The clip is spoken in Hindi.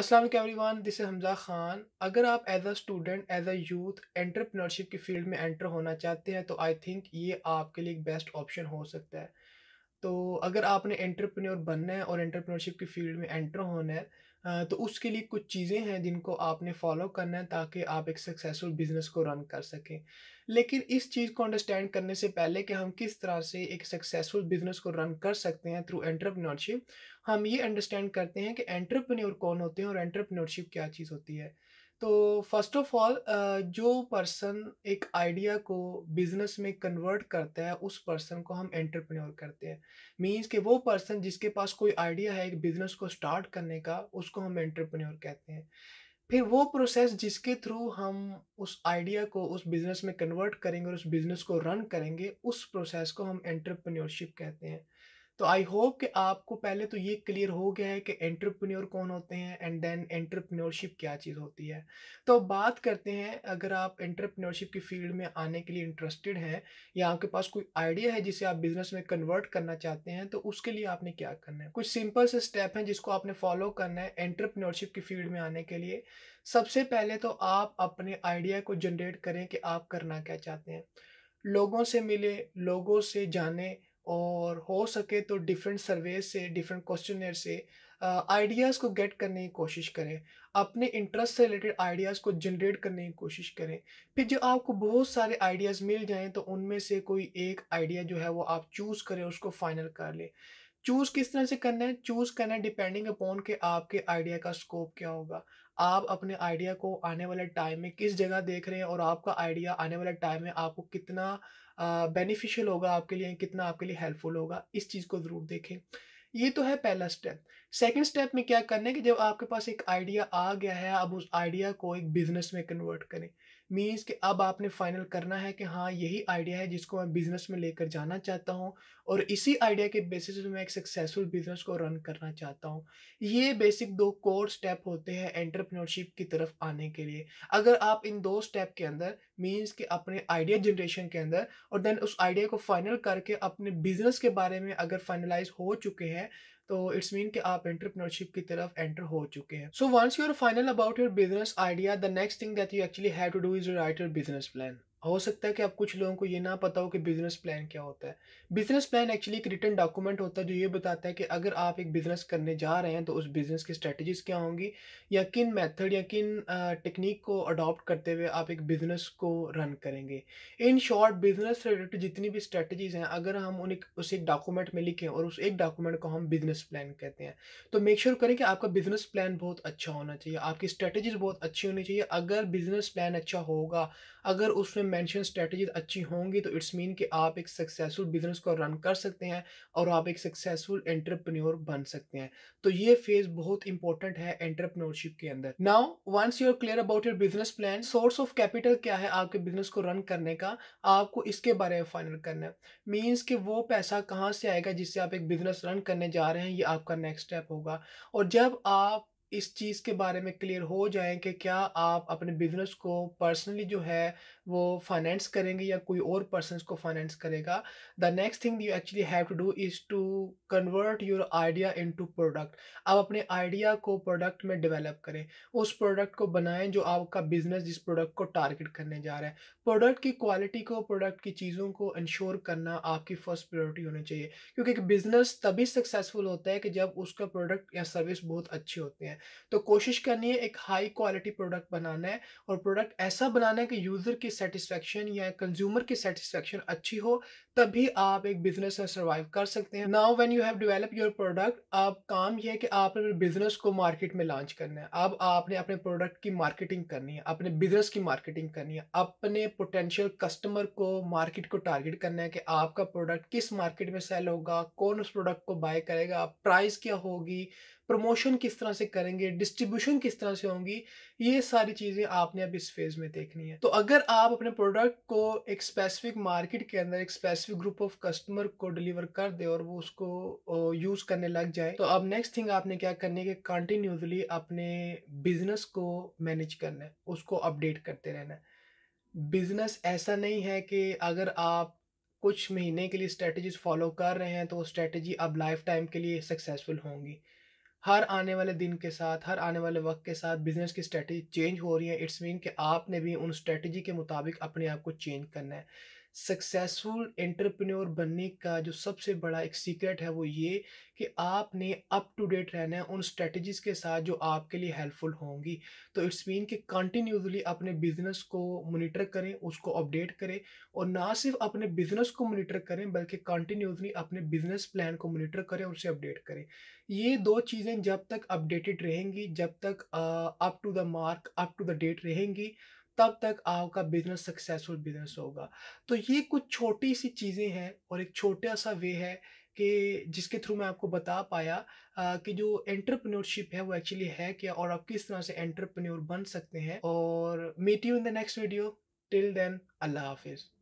असलम एवरीवान दिस हमजा खान अगर आप as a student as a youth entrepreneurship की फील्ड में एंटर होना चाहते हैं तो आई थिंक ये आपके लिए बेस्ट ऑप्शन हो सकता है तो अगर आपने एंटरप्रेन्योर बनना है और एंटरप्रेन्योरशिप की फील्ड में एंटर होना है तो उसके लिए कुछ चीज़ें हैं जिनको आपने फॉलो करना है ताकि आप एक सक्सेसफुल बिजनेस को रन कर सकें लेकिन इस चीज़ को अंडरस्टैंड करने से पहले कि हम किस तरह से एक सक्सेसफुल बिजनेस को रन कर सकते हैं थ्रू एंटरप्रेन्योरशिप हम ये अंडरस्टैंड करते हैं कि एंटरप्रेन्योर कौन होते हैं और एंटरप्रेन्योरशिप क्या चीज़ होती है तो फर्स्ट ऑफ ऑल जो पर्सन एक आइडिया को बिजनेस में कन्वर्ट करता है उस पर्सन को हम एंटरप्रेन्योर करते हैं मींस कि वो पर्सन जिसके पास कोई आइडिया है एक बिजनेस को स्टार्ट करने का उसको हम एंटरप्रेन्योर कहते हैं फिर वो प्रोसेस जिसके थ्रू हम उस आइडिया को उस बिजनेस में कन्वर्ट करेंगे और उस बिजनेस को रन करेंगे उस प्रोसेस को हम एंटरप्रेन्योरशिप कहते हैं तो आई होप कि आपको पहले तो ये क्लियर हो गया है कि एंटरप्रेन्योर कौन होते हैं एंड देन एंटरप्रेन्योरशिप क्या चीज़ होती है तो बात करते हैं अगर आप एंटरप्रेन्योरशिप की फील्ड में आने के लिए इंटरेस्टेड हैं या आपके पास कोई आइडिया है जिसे आप बिजनेस में कन्वर्ट करना चाहते हैं तो उसके लिए आपने क्या करना है कुछ सिंपल से स्टेप हैं जिसको आपने फॉलो करना है एंटरप्रेन्योरशिप की फील्ड में आने के लिए सबसे पहले तो आप अपने आइडिया को जनरेट करें कि आप करना क्या चाहते हैं लोगों से मिले लोगों से जाने और हो सके तो डिफरेंट सर्वे से डिफरेंट क्वेश्चनर से आइडियाज़ को गेट करने की कोशिश करें अपने इंटरेस्ट से रिलेटेड आइडियाज़ को जनरेट करने की कोशिश करें फिर जब आपको बहुत सारे आइडियाज़ मिल जाएं तो उनमें से कोई एक आइडिया जो है वो आप चूज़ करें उसको फाइनल कर लें चूज़ किस तरह से करना है चूज़ करना है डिपेंडिंग अपॉन के आपके आइडिया का स्कोप क्या होगा आप अपने आइडिया को आने वाले टाइम में किस जगह देख रहे हैं और आपका आइडिया आने वाले टाइम में आपको कितना बेनिफिशियल होगा आपके लिए कितना आपके लिए हेल्पफुल होगा इस चीज़ को ज़रूर देखें ये तो है पहला स्टेप सेकेंड स्टेप में क्या करना है कि जब आपके पास एक आइडिया आ गया है अब उस आइडिया को एक बिजनेस में कन्वर्ट करें मीन्स कि अब आपने फाइनल करना है कि हाँ यही आइडिया है जिसको मैं बिजनेस में लेकर जाना चाहता हूँ और इसी आइडिया के बेसिस पे मैं एक सक्सेसफुल बिजनेस को रन करना चाहता हूँ ये बेसिक दो कोर स्टेप होते हैं एंटरप्रेन्योरशिप की तरफ आने के लिए अगर आप इन दो स्टेप के अंदर मीन्स कि अपने आइडिया जनरेशन के अंदर और देन उस आइडिया को फाइनल करके अपने बिजनेस के बारे में अगर फाइनलाइज हो चुके हैं तो इट्स मीन कि आप एंटरप्रेन्योरशिप की तरफ एंटर हो चुके हैं so once you are final about your business idea the next thing that you actually have to do is write your business plan हो सकता है कि आप कुछ लोगों को ये ना पता हो कि बिजनेस प्लान क्या होता है बिजनेस प्लान एक्चुअली एक रिटर्न डॉक्यूमेंट होता है जो ये बताता है कि अगर आप एक बिजनेस करने जा रहे हैं तो उस बिजनेस की स्ट्रेटजीज क्या होंगी या किन मेथड या किन टेक्निक को अडॉप्ट करते हुए आप एक बिजनेस को रन करेंगे इन शॉर्ट बिजनेस रिलेटेड जितनी भी स्ट्रेटजीज हैं अगर हम उन्हें उस एक डॉक्यूमेंट में लिखें और उस एक डॉक्यूमेंट को हम बिजनेस प्लान कहते हैं तो मेक श्योर करें कि आपका बिजनेस प्लान बहुत अच्छा होना चाहिए आपकी स्ट्रेटजीज बहुत अच्छी होनी चाहिए अगर बिजनेस प्लान अच्छा होगा अगर उसमें मेंशन स्ट्रेटजीज अच्छी होंगी तो इट्स मीन कि आप एक सक्सेसफुल बिजनेस को रन कर सकते हैं और आप एक सक्सेसफुल एंटरप्रेन्योर बन सकते हैं तो ये फेज बहुत इंपॉर्टेंट है एंटरप्रेन्योरशिप के अंदर now once you are clear about your business plan source of capital क्या है आपके बिजनेस को रन करने का आपको इसके बारे में फाइनल करना है मीन्स कि वो पैसा कहाँ से आएगा जिससे आप एक बिजनेस रन करने जा रहे हैं ये आपका नेक्स्ट स्टेप होगा और जब आप इस चीज़ के बारे में क्लियर हो जाएं कि क्या आप अपने बिजनेस को पर्सनली जो है वो फाइनेंस करेंगे या कोई और पर्सन को फाइनेंस करेगा the next thing you actually have to do is to convert your idea into product आप अपने आइडिया को प्रोडक्ट में डेवलप करें उस प्रोडक्ट को बनाएं जो आपका बिजनेस जिस प्रोडक्ट को टारगेट करने जा रहा है प्रोडक्ट की क्वालिटी को प्रोडक्ट की चीज़ों को इंश्योर करना आपकी फर्स्ट प्रायोरिटी होनी चाहिए क्योंकि एक बिज़नेस तभी सक्सेसफुल होता है कि जब उसका प्रोडक्ट या सर्विस बहुत अच्छे होते हैं तो कोशिश करनी है एक हाई क्वालिटी प्रोडक्ट बनाना है और प्रोडक्ट ऐसा बनाना है कि यूज़र की सेटिस्फेक्शन या कंज्यूमर की सेटिस्फेक्शन अच्छी हो तब भी आप एक बिजनेस में सर्वाइव कर सकते हैं now when you have develop your product अब काम यह है कि आपने अपने बिजनेस को मार्केट में लॉन्च करना है अब आपने अपने प्रोडक्ट की मार्केटिंग करनी है अपने बिजनेस की मार्केटिंग करनी है अपने पोटेंशियल कस्टमर को मार्केट को टारगेट करना है कि आपका प्रोडक्ट किस मार्केट में सेल होगा कौन उस प्रोडक्ट को बाय करेगा प्राइस क्या होगी प्रमोशन किस तरह से करेंगे डिस्ट्रीब्यूशन किस तरह से होंगी ये सारी चीज़ें आपने अब इस फेज़ में देखनी है तो अगर आप अपने प्रोडक्ट को एक स्पेसिफिक मार्केट के अंदर एक specific specific group of customer को डिलीवर कर दे और वो उसको यूज करने लग जाए तो अब नेक्स्ट थिंग आपने क्या करनी है कि कंटिन्यूसली अपने बिजनेस को मैनेज करना है उसको अपडेट करते रहना है बिजनेस ऐसा नहीं है कि अगर आप कुछ महीने के लिए स्ट्रेटजीज फॉलो कर रहे हैं तो वो स्ट्रेटजी अब लाइफ टाइम के लिए सक्सेसफुल होंगी हर आने वाले दिन के साथ हर आने वाले वक्त के साथ बिजनेस की स्ट्रेटजी चेंज हो रही है इट्स मीन कि आपने भी उन स्ट्रेटजी के मुताबिक अपने आप को चेंज करना है सक्सेसफुल एंटरप्रेन्योर बनने का जो सबसे बड़ा एक सीक्रेट है वो ये कि आपने अप टू डेट रहना है उन स्ट्रेटजीज़ के साथ जो आपके लिए हेल्पफुल होंगी तो इट्स मीन कि कंटिन्यूसली अपने बिजनेस को मोनिटर करें उसको अपडेट करें और ना सिर्फ अपने बिजनेस को मोनिटर करें बल्कि कंटिन्यूसली अपने बिजनेस प्लान को मोनिटर करें और उसे अपडेट करें ये दो चीज़ें जब तक अपडेटेड रहेंगी जब तक up to the mark up to the date रहेंगी तब तक आपका बिजनेस सक्सेसफुल बिजनेस होगा तो ये कुछ छोटी सी चीज़ें हैं और एक छोटा सा वे है कि जिसके थ्रू मैं आपको बता पाया आ, कि जो एंटरप्रेन्योरशिप है वो एक्चुअली है क्या और आप किस तरह से एंटरप्रेन्योर बन सकते हैं और meet you in the next video till then अल्लाह हाफिज़